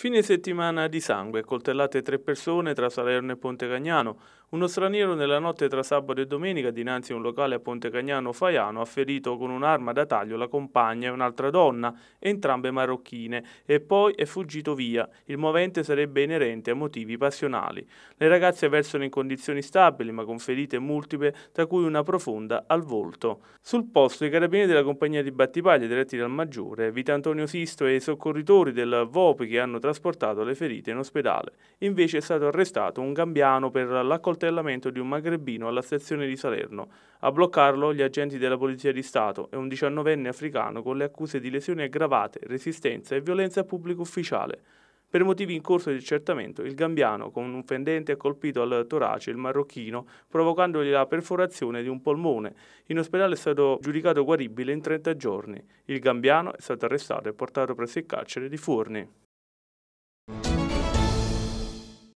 Fine settimana di sangue, coltellate tre persone tra Salerno e Ponte Cagnano. Uno straniero nella notte tra sabato e domenica dinanzi a un locale a Ponte Cagnano Faiano ha ferito con un'arma da taglio la compagna e un'altra donna, entrambe marocchine, e poi è fuggito via. Il movente sarebbe inerente a motivi passionali. Le ragazze versano in condizioni stabili ma con ferite multiple, tra cui una profonda al volto. Sul posto i carabinieri della compagnia di Battipaglia diretti dal maggiore, Vita Antonio Sisto e i soccorritori del VOP che hanno trattato trasportato le ferite in ospedale. Invece è stato arrestato un gambiano per l'accoltellamento di un magrebino alla stazione di Salerno. A bloccarlo gli agenti della Polizia di Stato e un diciannovenne africano con le accuse di lesioni aggravate, resistenza e violenza a pubblico ufficiale. Per motivi in corso di accertamento, il gambiano con un fendente ha colpito al torace il marocchino, provocandogli la perforazione di un polmone. In ospedale è stato giudicato guaribile in 30 giorni. Il gambiano è stato arrestato e portato presso il carcere di Forni.